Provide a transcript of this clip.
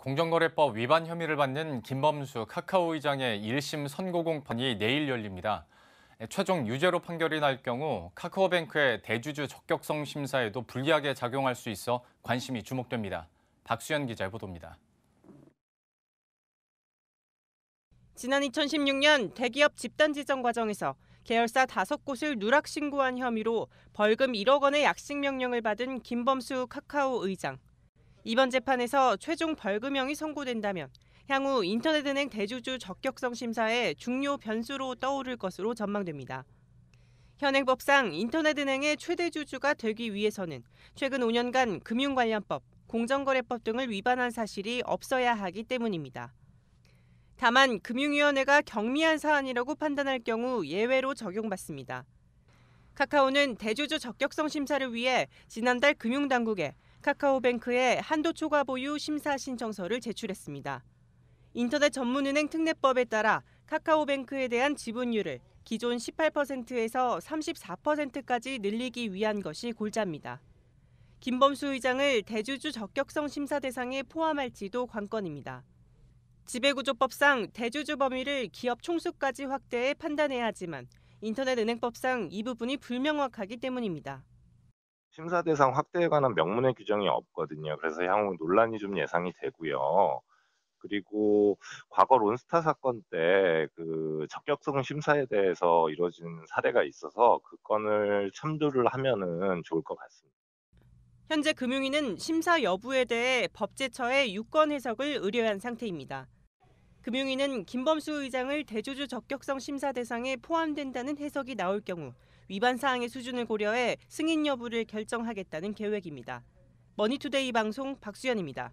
공정거래법 위반 혐의를 받는 김범수 카카오 의장의 1심 선고 공판이 내일 열립니다. 최종 유죄로 판결이 날 경우 카카오뱅크의 대주주 적격성 심사에도 불리하게 작용할 수 있어 관심이 주목됩니다. 박수현 기자의 보도입니다. 지난 2016년 대기업 집단 지정 과정에서 계열사 5곳을 누락 신고한 혐의로 벌금 1억 원의 약식 명령을 받은 김범수 카카오 의장. 이번 재판에서 최종 벌금형이 선고된다면 향후 인터넷은행 대주주 적격성 심사에 중요 변수로 떠오를 것으로 전망됩니다. 현행법상 인터넷은행의 최대 주주가 되기 위해서는 최근 5년간 금융관련법, 공정거래법 등을 위반한 사실이 없어야 하기 때문입니다. 다만 금융위원회가 경미한 사안이라고 판단할 경우 예외로 적용받습니다. 카카오는 대주주 적격성 심사를 위해 지난달 금융당국에 카카오뱅크에 한도초과 보유 심사 신청서를 제출했습니다. 인터넷 전문은행 특례법에 따라 카카오뱅크에 대한 지분율을 기존 18%에서 34%까지 늘리기 위한 것이 골자입니다. 김범수 의장을 대주주 적격성 심사 대상에 포함할지도 관건입니다. 지배구조법상 대주주 범위를 기업 총수까지 확대해 판단해야 하지만 인터넷 은행법상 이 부분이 불명확하기 때문입니다. 심사 대상 확대에 관한 명문의 규정이 없거든요. 그래서 향후 논란이 좀 예상이 되고요. 그리고 과거 론스타 사건 때 그 적격성 심사에 대해서 이루어진 사례가 있어서 그 건을 참조를 하면은 좋을 것 같습니다. 현재 금융위는 심사 여부에 대해 법제처에 유권 해석을 의뢰한 상태입니다. 금융위는 김범수 의장을 대주주 적격성 심사 대상에 포함된다는 해석이 나올 경우 위반 사항의 수준을 고려해 승인 여부를 결정하겠다는 계획입니다. 머니투데이 방송 박수현입니다.